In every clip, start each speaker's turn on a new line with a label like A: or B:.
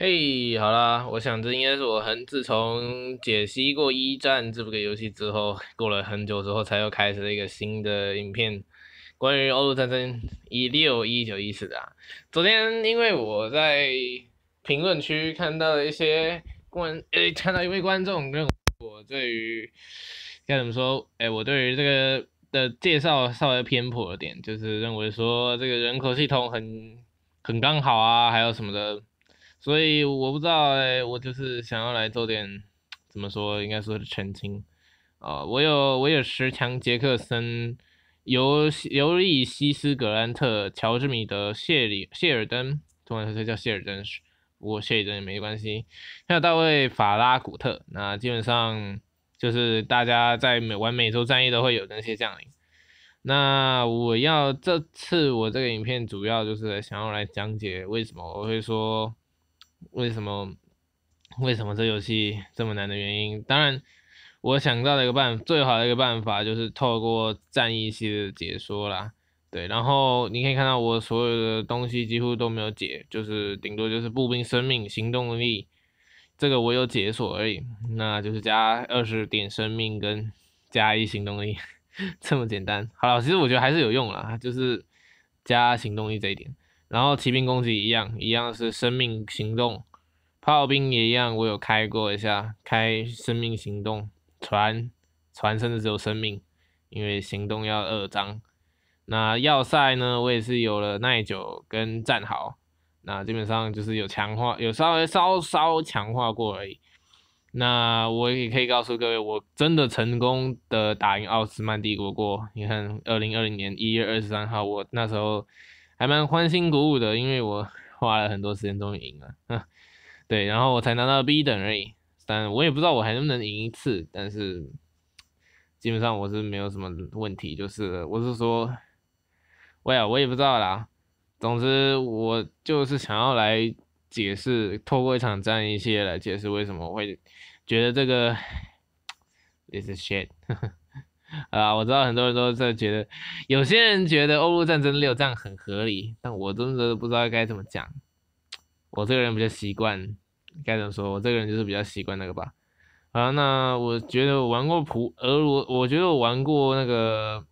A: 嘿，好啦，我想这应该是我很自从解析过一战这部个游戏之后，过了很久之后才又开始了一个新的影片，关于欧洲战争一六一九一四的。昨天因为我在评论区看到了一些观，哎，看到一位观众跟我对于该怎么说，哎，我对于这个的介绍稍微偏颇了点，就是认为说这个人口系统很很刚好啊，还有什么的。所以我不知道诶，我就是想要来做点怎么说，应该说是澄清。啊，我有我有十强杰克森、尤尤利西斯格兰特、乔治米德、谢里谢尔登，中文是叫谢尔登，不过谢尔登也没关系。还有大卫法拉古特，那基本上就是大家在每玩每周战役都会有那些将领。那我要这次我这个影片主要就是想要来讲解为什么我会说。为什么？为什么这游戏这么难的原因？当然，我想到了一个办，最好的一个办法就是透过战役系的解说啦。对，然后你可以看到我所有的东西几乎都没有解，就是顶多就是步兵生命、行动力，这个我有解锁而已，那就是加二十点生命跟加一行动力，这么简单。好了，其实我觉得还是有用啦，就是加行动力这一点。然后骑兵攻击一样，一样是生命行动，炮兵也一样，我有开过一下，开生命行动船，船甚的只有生命，因为行动要二张。那要塞呢，我也是有了耐久跟战壕，那基本上就是有强化，有稍微稍稍强化过而已。那我也可以告诉各位，我真的成功的打赢奥斯曼帝国过。你看，二零二零年一月二十三号，我那时候。还蛮欢欣鼓舞的，因为我花了很多时间，终于赢了。对，然后我才拿到 B 等而已，但我也不知道我还能不能赢一次。但是基本上我是没有什么问题，就是我是说，喂呀，我也不知道啦。总之，我就是想要来解释，透过一场战役来解释为什么我会觉得这个 is shit。啊，我知道很多人都在觉得，有些人觉得欧陆战争六这样很合理，但我真的不知道该怎么讲。我这个人比较习惯，该怎么说？我这个人就是比较习惯那个吧。啊，那我觉得我玩过普、俄罗，我觉得我玩过那个，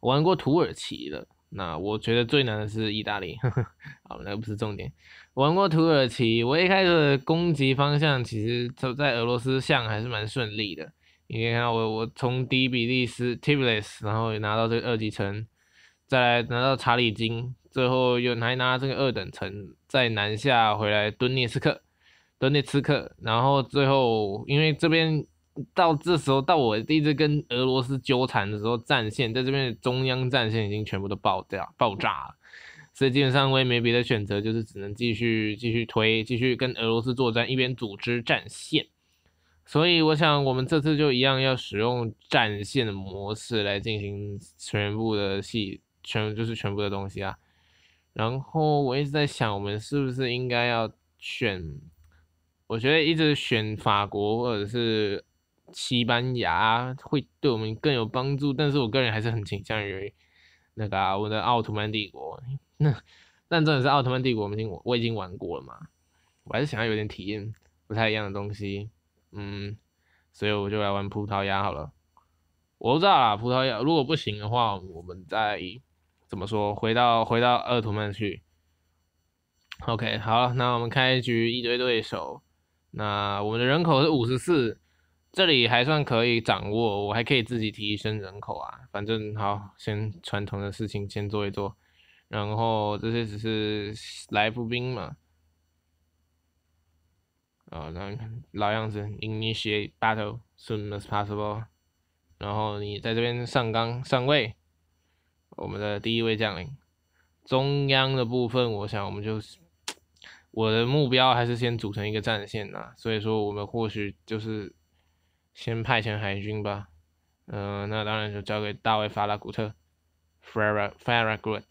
A: 玩过土耳其的。那我觉得最难的是意大利，好，那个不是重点。玩过土耳其，我一开始攻击方向其实走在俄罗斯向还是蛮顺利的。你看我，我从低比利斯，Tiblis，然后拿到这个二级城，再来拿到查理金，最后又还拿这个二等城，再南下回来敦涅斯克，敦涅斯克，然后最后因为这边到这时候到我一直跟俄罗斯纠缠的时候，战线在这边的中央战线已经全部都爆掉爆炸了，所以基本上我也没别的选择，就是只能继续继续推，继续跟俄罗斯作战，一边组织战线。所以我想，我们这次就一样要使用战线的模式来进行全部的戏，全就是全部的东西啊。然后我一直在想，我们是不是应该要选？我觉得一直选法国或者是西班牙会对我们更有帮助，但是我个人还是很倾向于那个啊，我的奥特曼帝国。那但真的是奥特曼帝国，我已经我已经玩过了嘛，我还是想要有点体验不太一样的东西。嗯，所以我就来玩葡萄牙好了。我不知道啦，葡萄牙如果不行的话，我们再怎么说回到回到二图曼去。OK，好，那我们开局一堆对手，那我们的人口是五十四，这里还算可以掌握，我还可以自己提升人口啊。反正好，先传统的事情先做一做，然后这些只是来步兵嘛。啊，那老样子，initiate battle soon as possible。然后你在这边上纲上位，我们的第一位将领。中央的部分，我想我们就我的目标还是先组成一个战线呐。所以说，我们或许就是先派遣海军吧。嗯，那当然就交给大卫·法拉古特 （Ferrag Ferragut）。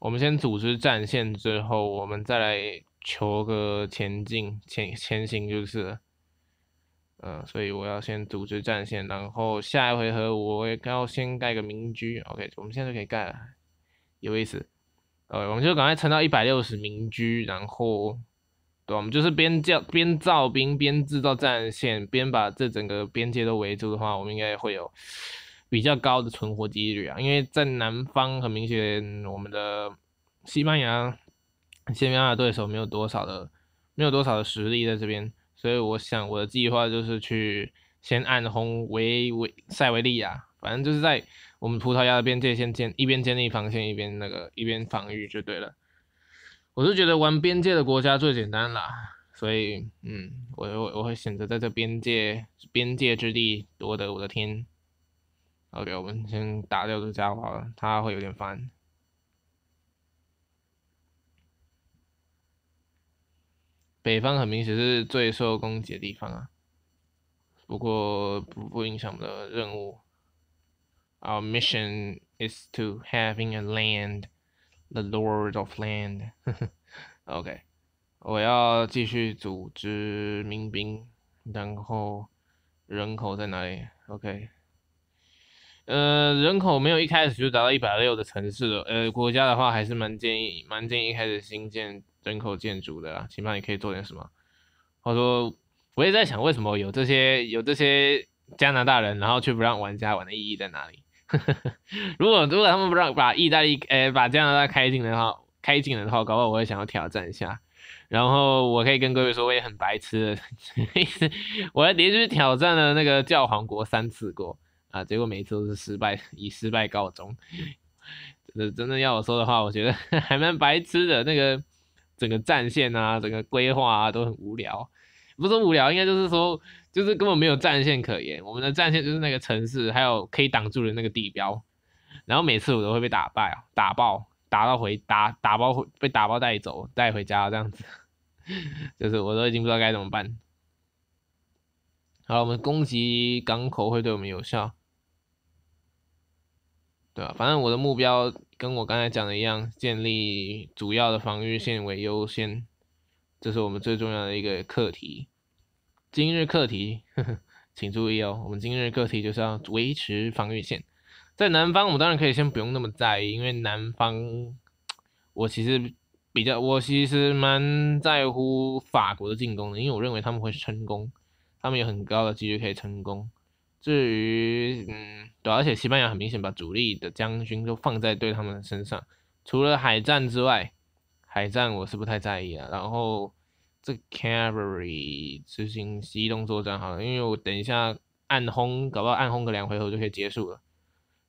A: 我们先组织战线之后，我们再来。求个前进，前前行就是，嗯，所以我要先组织战线，然后下一回合我也要先盖个民居，OK，我们现在就可以盖了，有意思，呃，我们就赶快撑到一百六十民居，然后，对，我们就是边叫边造兵，边制造战线，边把这整个边界都围住的话，我们应该会有比较高的存活几率啊，因为在南方很明显，我们的西班牙。西班牙的对手没有多少的，没有多少的实力在这边，所以我想我的计划就是去先暗轰维维塞维利亚，反正就是在我们葡萄牙的边界先建一边建立防线，一边那个一边防御就对了。我是觉得玩边界的国家最简单啦，所以嗯，我我我会选择在这边界边界之地夺得我的天，OK，我们先打掉这家伙了，他会有点烦。北方很明显是最受攻击的地方啊，不过不不影响我们的任务。Our mission is to having a land, the lord of land. OK，我要继续组织民兵，然后人口在哪里？OK，呃，人口没有一开始就达到一百六的城市，呃，国家的话还是蛮建议，蛮建议开始新建。人口建筑的，起码你可以做点什么？我说，我也在想，为什么有这些有这些加拿大人，然后却不让玩家玩的意义在哪里？如果如果他们不让把意大利诶把加拿大开进来的话，开进来的话，搞不好我也想要挑战一下。然后我可以跟各位说，我也很白痴，我连续挑战了那个教皇国三次过啊，结果每一次都是失败，以失败告终。真的真的要我说的话，我觉得还蛮白痴的那个。整个战线啊，整个规划啊都很无聊，不是无聊，应该就是说，就是根本没有战线可言。我们的战线就是那个城市，还有可以挡住的那个地标。然后每次我都会被打败，打爆，打到回打，打包回被打包带走，带回家这样子，就是我都已经不知道该怎么办。好，我们攻击港口会对我们有效，对吧？反正我的目标。跟我刚才讲的一样，建立主要的防御线为优先，这是我们最重要的一个课题。今日课题，呵呵，请注意哦，我们今日课题就是要维持防御线。在南方，我们当然可以先不用那么在意，因为南方，我其实比较，我其实蛮在乎法国的进攻的，因为我认为他们会成功，他们有很高的几率可以成功。至于嗯，对，而且西班牙很明显把主力的将军都放在对他们身上，除了海战之外，海战我是不太在意了。然后这 cavalry 执行机动作战好了，因为我等一下暗轰搞不到暗轰个两回合，就可以结束了。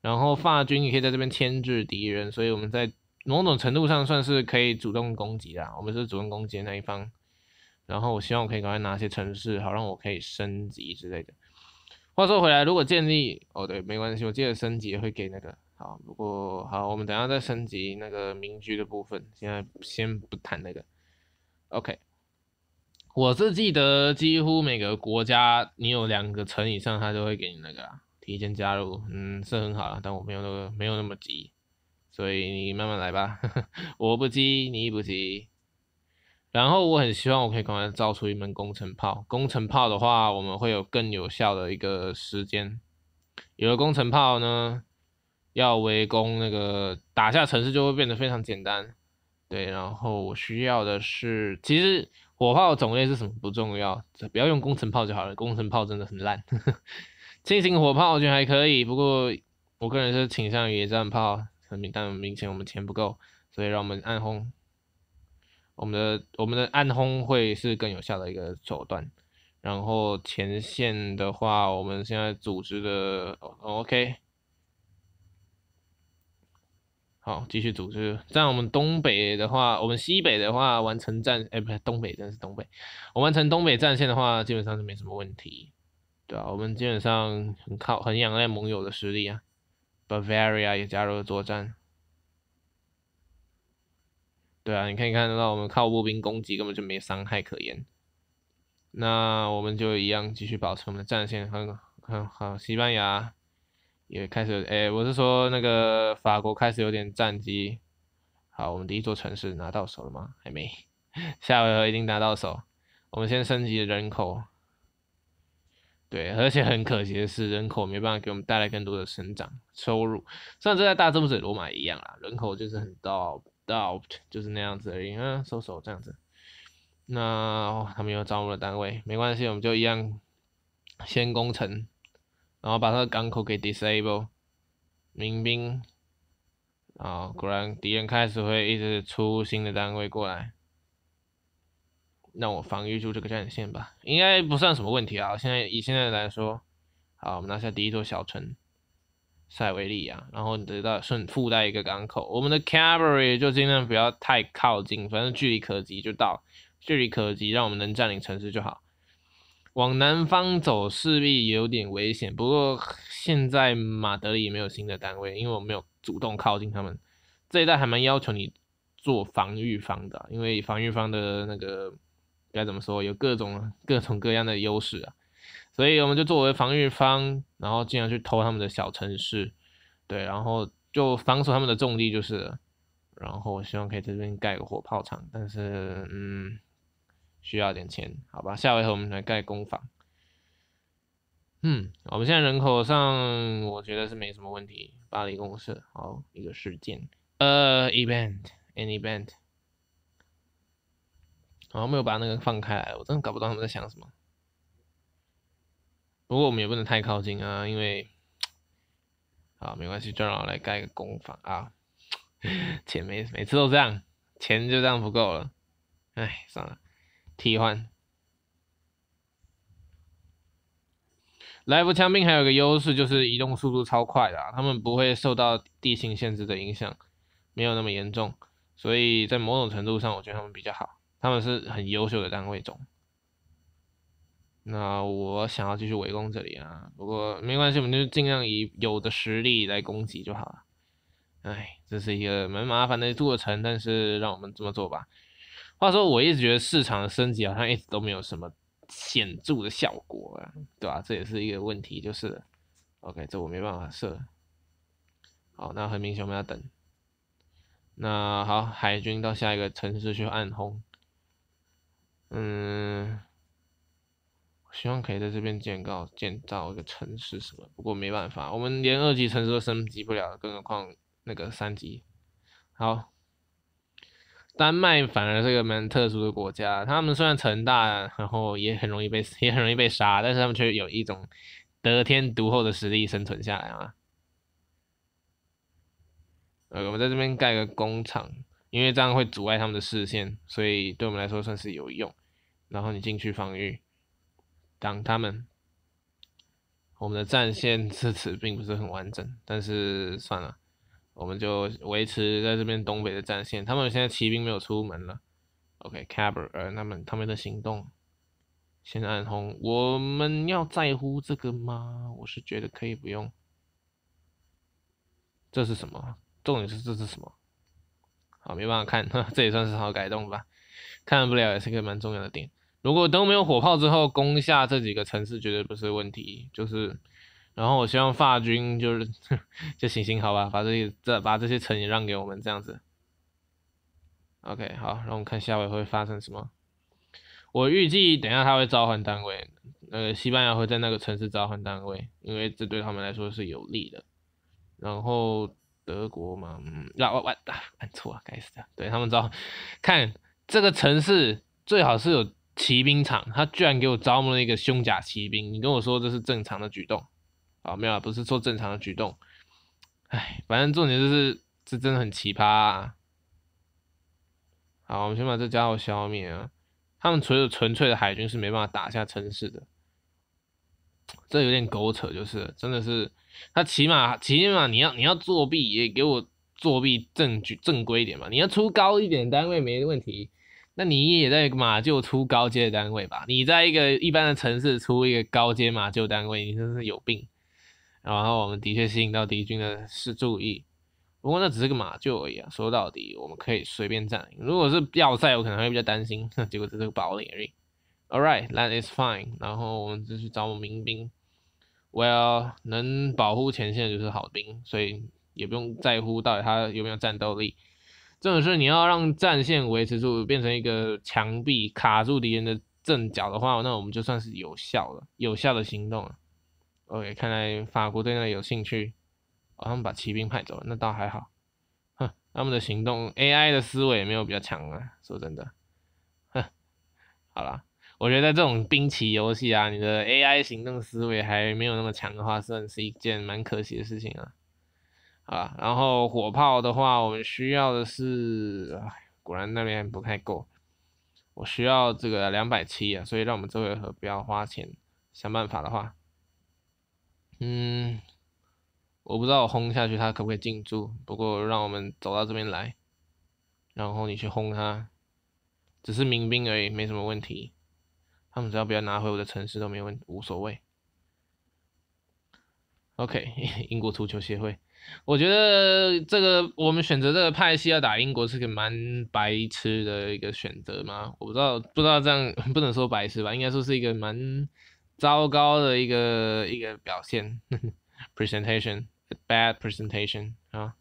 A: 然后法军也可以在这边牵制敌人，所以我们在某种程度上算是可以主动攻击啦。我们是主动攻击那一方。然后我希望我可以赶快拿些城市，好让我可以升级之类的。话说回来，如果建立哦，对，没关系，我记得升级会给那个。好，不过好，我们等下再升级那个民居的部分，现在先不谈那个。OK，我是记得几乎每个国家你有两个城以上，他都会给你那个提前加入。嗯，是很好了，但我没有那个，没有那么急，所以你慢慢来吧。我不急，你不急。然后我很希望我可以赶快造出一门工程炮。工程炮的话，我们会有更有效的一个时间。有了工程炮呢，要围攻那个打下城市就会变得非常简单。对，然后我需要的是，其实火炮种类是什么不重要，不要用工程炮就好了。工程炮真的很烂，轻型火炮我觉得还可以，不过我个人是倾向野战炮，很明但明显我们钱不够，所以让我们暗轰。我们的我们的暗轰会是更有效的一个手段，然后前线的话，我们现在组织的，OK，好，继续组织。在我们东北的话，我们西北的话，完成战，哎，不是东北战是东北，我们完成东北战线的话，基本上是没什么问题。对啊，我们基本上很靠很仰赖盟友的实力啊。Bavaria 也加入了作战。对啊，你可以看得到，我们靠步兵攻击根本就没伤害可言。那我们就一样继续保持我们的战线，很很好。西班牙也开始，哎，我是说那个法国开始有点战机。好，我们第一座城市拿到手了吗？还没，下回合一定拿到手。我们先升级人口。对，而且很可惜的是，人口没办法给我们带来更多的生长收入，像这在大征服罗马一样啊，人口就是很到。d o p t 就是那样子而已啊，收手这样子。那他们又招募了单位，没关系，我们就一样先攻城，然后把他的港口给 disable，民兵，啊、果然敌人开始会一直出新的单位过来，让我防御住这个战线吧，应该不算什么问题啊。现在以现在来说，好，我们拿下第一座小城。塞维利亚，然后你得到顺附带一个港口。我们的 c a v a r y 就尽量不要太靠近，反正距离可及就到，距离可及让我们能占领城市就好。往南方走势必有点危险，不过现在马德里没有新的单位，因为我没有主动靠近他们。这一代还蛮要求你做防御方的，因为防御方的那个该怎么说，有各种各种各样的优势啊。所以我们就作为防御方，然后尽量去偷他们的小城市，对，然后就防守他们的重地就是了。然后我希望可以在这边盖个火炮厂，但是嗯，需要点钱，好吧。下回合我们来盖工坊。嗯，我们现在人口上我觉得是没什么问题。巴黎公社，好一个事件，呃，event，an event。好像没有把那个放开来，我真的搞不懂他们在想什么。不过我们也不能太靠近啊，因为，好，没关系，就让我来盖个工坊啊，钱每每次都这样，钱就这样不够了，哎，算了，替换。莱夫枪兵还有一个优势就是移动速度超快的，他们不会受到地形限制的影响，没有那么严重，所以在某种程度上我觉得他们比较好，他们是很优秀的单位中。那我想要继续围攻这里啊，不过没关系，我们就尽量以有的实力来攻击就好了。哎，这是一个蛮麻烦的过程，但是让我们这么做吧。话说我一直觉得市场的升级好像一直都没有什么显著的效果啊，对吧？这也是一个问题，就是，OK，这我没办法设。好，那很明显我们要等。那好，海军到下一个城市去暗轰。嗯。希望可以在这边建造建造一个城市什么？不过没办法，我们连二级城市都升级不了，更何况那个三级。好，丹麦反而是个蛮特殊的国家，他们虽然成大，然后也很容易被也很容易被杀，但是他们却有一种得天独厚的实力生存下来啊。呃，我们在这边盖个工厂，因为这样会阻碍他们的视线，所以对我们来说算是有用。然后你进去防御。挡他们，我们的战线至此并不是很完整，但是算了，我们就维持在这边东北的战线。他们现在骑兵没有出门了。OK，Cabral e 他们他们的行动，先暗轰。我们要在乎这个吗？我是觉得可以不用。这是什么？重点是这是什么？好，没办法看，这也算是好改动吧。看不了也是个蛮重要的点。如果等没有火炮之后，攻下这几个城市绝对不是问题。就是，然后我希望法军就是 就行行好吧，把这些这把这些城也让给我们这样子。OK，好，让我们看下回会发生什么。我预计等下他会召唤单位，呃，西班牙会在那个城市召唤单位，因为这对他们来说是有利的。然后德国嘛，嗯，啊我打，按错啊，该死的！对他们召，看这个城市最好是有。骑兵场，他居然给我招募了一个胸甲骑兵，你跟我说这是正常的举动？啊，没有，不是说正常的举动。哎，反正重点就是，这真的很奇葩。啊。好，我们先把这家伙消灭了。他们了纯粹的海军是没办法打下城市的。这有点狗扯，就是，真的是，他起码起码你要你要作弊，也给我作弊证据正规一点嘛，你要出高一点单位没问题。那你也在马厩出高阶单位吧？你在一个一般的城市出一个高阶马厩单位，你真是有病。然后我们的确吸引到敌军的是注意，不过那只是个马厩而已。说到底，我们可以随便占领。如果是要塞，我可能会比较担心。结果只是堡垒。All right, that is fine。然后我们就去找民兵。Well，能保护前线就是好兵，所以也不用在乎到底他有没有战斗力。真的是你要让战线维持住，变成一个墙壁，卡住敌人的阵脚的话，那我们就算是有效的、有效的行动了。OK，看来法国对那里有兴趣，哦，他们把骑兵派走了，那倒还好。哼，他们的行动 AI 的思维没有比较强啊，说真的，哼，好了，我觉得这种兵棋游戏啊，你的 AI 行动思维还没有那么强的话，算是一件蛮可惜的事情啊。啊，然后火炮的话，我们需要的是，果然那边不太够，我需要这个两百七啊，所以让我们这回合不要花钱，想办法的话，嗯，我不知道我轰下去他可不可以进驻，不过让我们走到这边来，然后你去轰他，只是民兵而已，没什么问题，他们只要不要拿回我的城市都没问无所谓。OK，英国足球协会。我觉得这个我们选择这个派系要打英国是个蛮白痴的一个选择吗？我不知道，不知道这样不能说白痴吧，应该说是一个蛮糟糕的一个一个表现，presentation bad presentation 啊。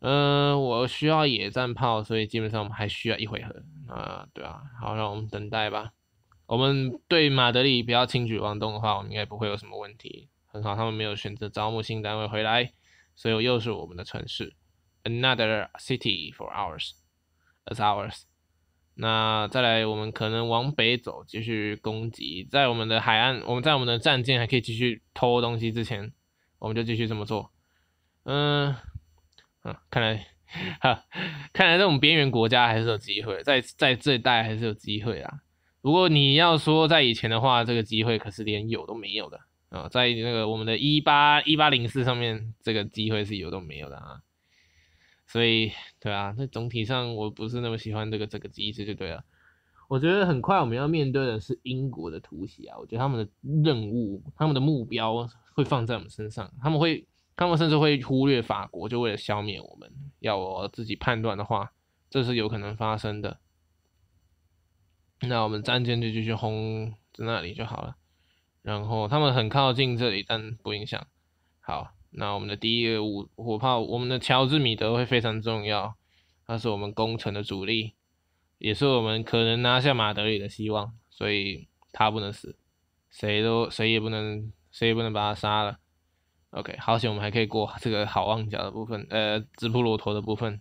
A: 嗯，我需要野战炮，所以基本上我们还需要一回合啊，对啊，好，让我们等待吧。我们对马德里不要轻举妄动的话，我们应该不会有什么问题。很好，他们没有选择招募新单位回来，所以又是我们的城市，another city for ours，as ours。那再来，我们可能往北走，继续攻击，在我们的海岸，我们在我们的战舰还可以继续偷东西之前，我们就继续这么做。嗯，嗯，看来，哈，看来这种边缘国家还是有机会，在在这一带还是有机会啊。不过你要说在以前的话，这个机会可是连有都没有的。啊，在那个我们的一八一八零四上面，这个机会是有都没有的啊。所以，对啊，那总体上我不是那么喜欢这个这个机制，就对了。我觉得很快我们要面对的是英国的突袭啊，我觉得他们的任务、他们的目标会放在我们身上，他们会，他们甚至会忽略法国，就为了消灭我们。要我自己判断的话，这是有可能发生的。那我们战舰就继续轰在那里就好了。然后他们很靠近这里，但不影响。好，那我们的第一个五火炮，我们的乔治米德会非常重要，他是我们攻城的主力，也是我们可能拿下马德里的希望，所以他不能死，谁都谁也不能，谁也不能把他杀了。OK，好险我们还可以过这个好望角的部分，呃，直布罗陀的部分。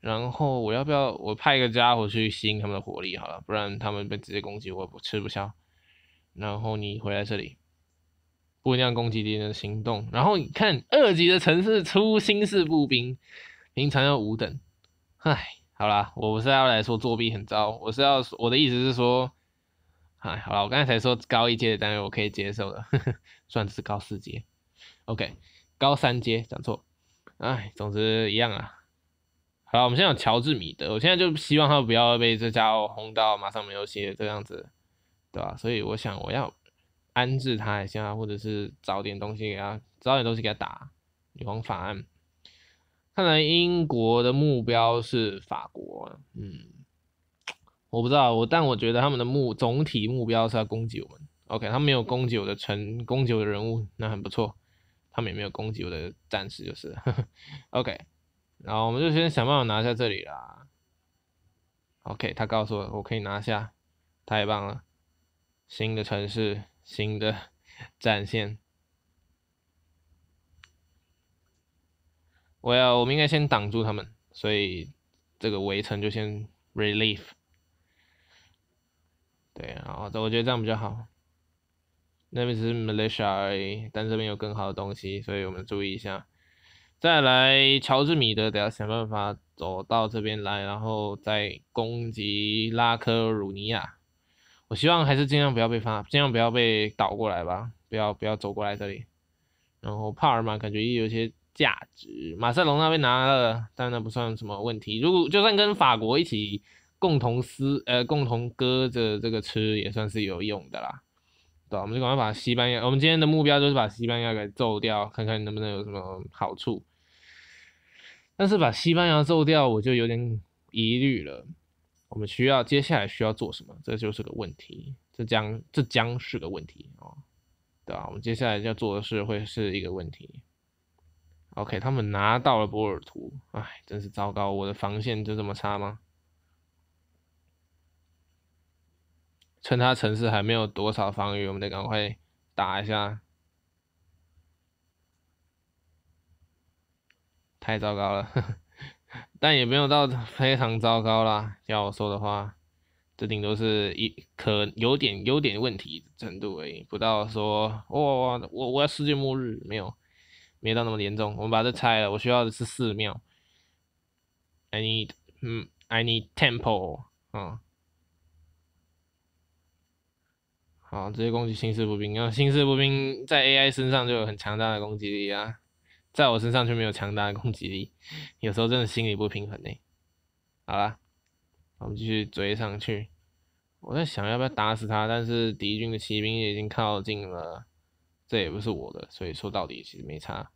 A: 然后我要不要我派一个家伙去吸引他们的火力好了，不然他们被直接攻击，我我吃不消。然后你回来这里，不一样攻击敌人的行动。然后你看二级的城市出新式步兵，平常要五等。唉，好啦，我不是要来说作弊很糟，我是要我的意思是说，唉，好了，我刚才才说高一阶的单位我可以接受了，算是高四阶。OK，高三阶讲错。唉，总之一样啊。好了，我们现在有乔治米德，我现在就希望他不要被这家伙轰到马上没有血这个样子。对吧？所以我想，我要安置他一下，或者是找点东西给他，找点东西给他打《女王法案》。看来英国的目标是法国，嗯，我不知道我，但我觉得他们的目总体目标是要攻击我们。OK，他没有攻击我的城，攻击我的人物，那很不错。他们也没有攻击我的战士，就是 OK。然后我们就先想办法拿下这里啦。OK，他告诉我我可以拿下，太棒了。新的城市，新的 战线。我要，我们应该先挡住他们，所以这个围城就先 relief。对，然后这我觉得这样比较好。那边只是 Malaysia 而已，但这边有更好的东西，所以我们注意一下。再来，乔治米德得要想办法走到这边来，然后再攻击拉科鲁尼亚。我希望还是尽量不要被发，尽量不要被倒过来吧，不要不要走过来这里。然后帕尔马感觉也有一些价值，马塞隆那边拿了，但那不算什么问题。如果就算跟法国一起共同撕，呃，共同割着这个吃也算是有用的啦，对我们就赶快把西班牙，我们今天的目标就是把西班牙给揍掉，看看能不能有什么好处。但是把西班牙揍掉，我就有点疑虑了。我们需要接下来需要做什么？这就是个问题，这将这将是个问题啊，对吧？我们接下来要做的事会是一个问题。OK，他们拿到了波尔图，哎，真是糟糕，我的防线就这么差吗？趁他城市还没有多少防御，我们得赶快打一下。太糟糕了，呵呵。但也没有到非常糟糕啦。要我说的话，这顶多是一可有点有点问题程度而已，不到说哇我我要世界末日没有，没到那么严重。我们把这拆了。我需要的是寺庙。I need，嗯，I need temple。啊，好，直接攻击新式步兵。因为新式步兵在 AI 身上就有很强大的攻击力啊。在我身上却没有强大的攻击力，有时候真的心里不平衡呢。好了，我们继续追上去。我在想，要不要打死他？但是敌军的骑兵已经靠近了，这也不是我的，所以说到底其实没差。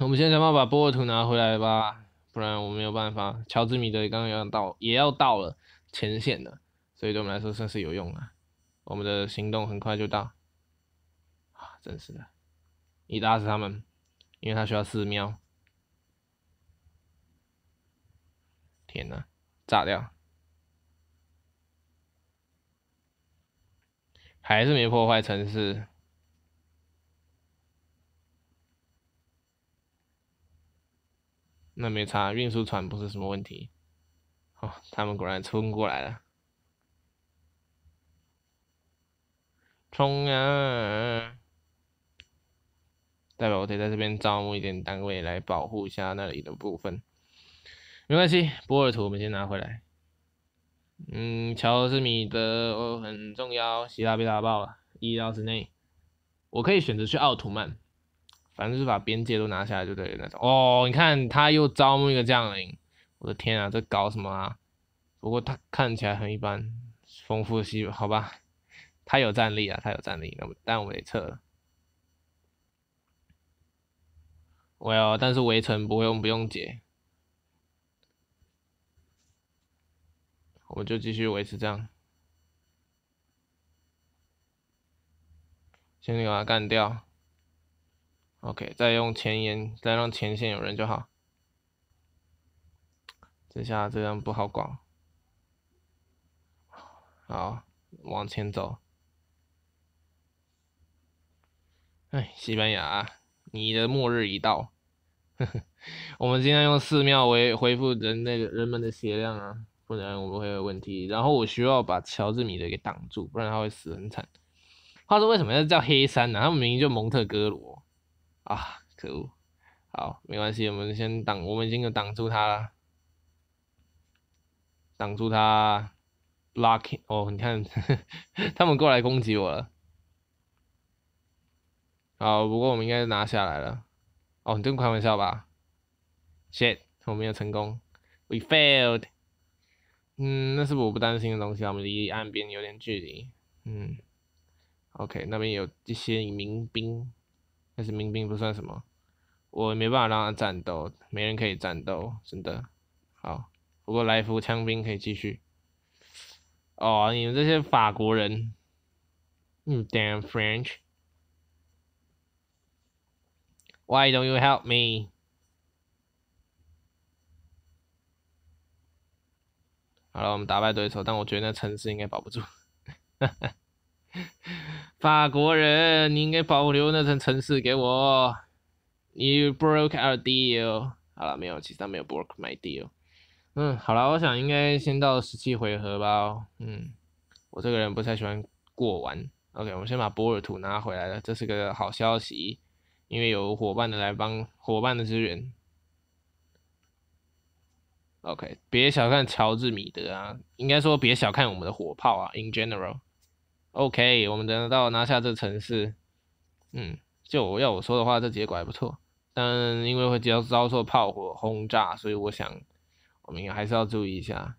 A: 我们现在想办法把波尔图拿回来吧，不然我没有办法。乔治米德刚刚要到，也要到了前线了，所以对我们来说算是有用啊。我们的行动很快就到，啊，真是的。你打死他们，因为他需要四喵。天哪，炸掉！还是没破坏城市。那没差，运输船不是什么问题。哦，他们果然冲过来了。冲啊！代表我得在这边招募一点单位来保护一下那里的部分，没关系，波尔图我们先拿回来。嗯，乔斯米德哦很重要，希腊被打爆了，一料之内。我可以选择去奥图曼，反正是把边界都拿下来就对了。哦，你看他又招募一个将领，我的天啊，这搞什么啊？不过他看起来很一般，丰富系好吧？他有战力啊，他有战力，那么但我们也撤了。我要，但是围城不用，不用解，我们就继续维持这样。先给它干掉。OK，再用前沿，再让前线有人就好。这下这样不好搞。好，往前走。哎，西班牙。你的末日已到，我们今天用寺庙为恢复人类人们的血量啊，不然我们会有问题。然后我需要把乔治米的给挡住，不然他会死很惨。话说为什么要叫黑山呢？他们明明就蒙特哥罗啊，可恶！好，没关系，我们先挡，我们已经挡住他了，挡住他 l o c k y 哦，你看，他们过来攻击我了。好，不过我们应该拿下来了。哦，你这么开玩笑吧？Shit，我没有成功。We failed。嗯，那是我不担心的东西。我们离岸边有点距离。嗯。OK，那边有一些民兵，但是民兵不算什么。我没办法让他战斗，没人可以战斗，真的。好，不过来福枪兵可以继续。哦，你们这些法国人。嗯，damn French。Why don't you help me？好了，我们打败对手，但我觉得那城市应该保不住。哈哈，法国人，你应该保留那层城市给我。You broke our deal。好了，没有，其实他没有 broke my deal。嗯，好了，我想应该先到十七回合吧。嗯，我这个人不太喜欢过完。OK，我们先把波尔图拿回来了，这是个好消息。因为有伙伴的来帮伙伴的支援，OK，别小看乔治米德啊，应该说别小看我们的火炮啊。In general，OK，我们等到拿下这城市，嗯，就要我说的话，这结果还不错，但因为会遭遭受炮火轰炸，所以我想我们还是要注意一下。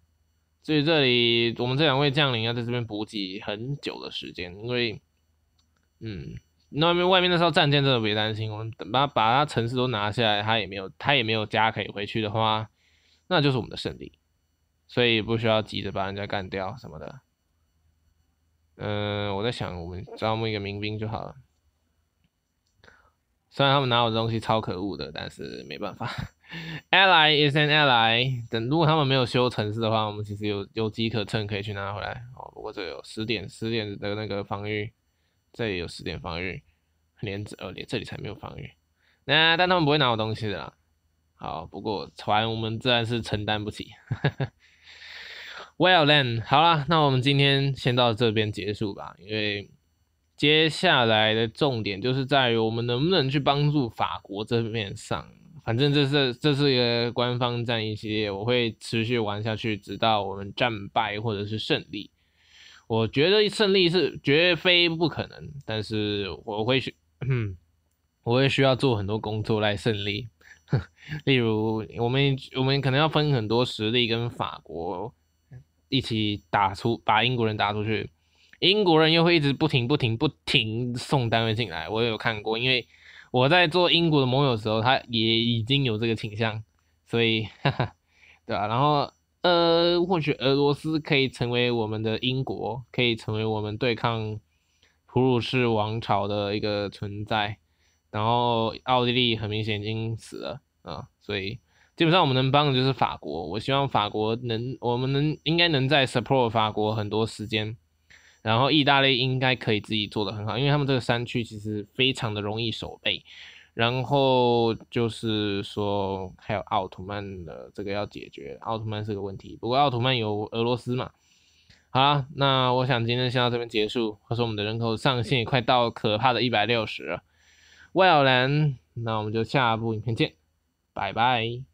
A: 至于这里，我们这两位将领要在这边补给很久的时间，因为，嗯。外面外面那时候战舰真的别担心，我们把把他城市都拿下来，他也没有他也没有家可以回去的话，那就是我们的胜利，所以不需要急着把人家干掉什么的。嗯，我在想我们招募一个民兵就好了。虽然他们拿我的东西超可恶的，但是没办法，ally is an ally。等如果他们没有修城市的话，我们其实有有机可乘，可以去拿回来。哦，不过这有十点十点的那个防御。这里有十点防御，连着二连，这里才没有防御。那但他们不会拿我东西的啦。好，不过船我们自然是承担不起。Well then，好啦，那我们今天先到这边结束吧，因为接下来的重点就是在于我们能不能去帮助法国这面上。反正这是这是一个官方战役系列，我会持续玩下去，直到我们战败或者是胜利。我觉得胜利是绝非不可能，但是我会嗯，我会需要做很多工作来胜利。例如，我们我们可能要分很多实力跟法国一起打出，把英国人打出去。英国人又会一直不停不停不停送单位进来，我有看过，因为我在做英国的盟友时候，他也已经有这个倾向，所以，哈哈，对吧？然后。呃，或许俄罗斯可以成为我们的英国，可以成为我们对抗普鲁士王朝的一个存在。然后奥地利很明显已经死了啊，所以基本上我们能帮的就是法国。我希望法国能，我们能应该能在 support 法国很多时间。然后意大利应该可以自己做的很好，因为他们这个山区其实非常的容易守备。然后就是说，还有奥特曼的这个要解决，奥特曼是个问题。不过奥特曼有俄罗斯嘛？好啦，那我想今天先到这边结束，或是我们的人口上限快到可怕的一百六十了。then，那我们就下部影片见，拜拜。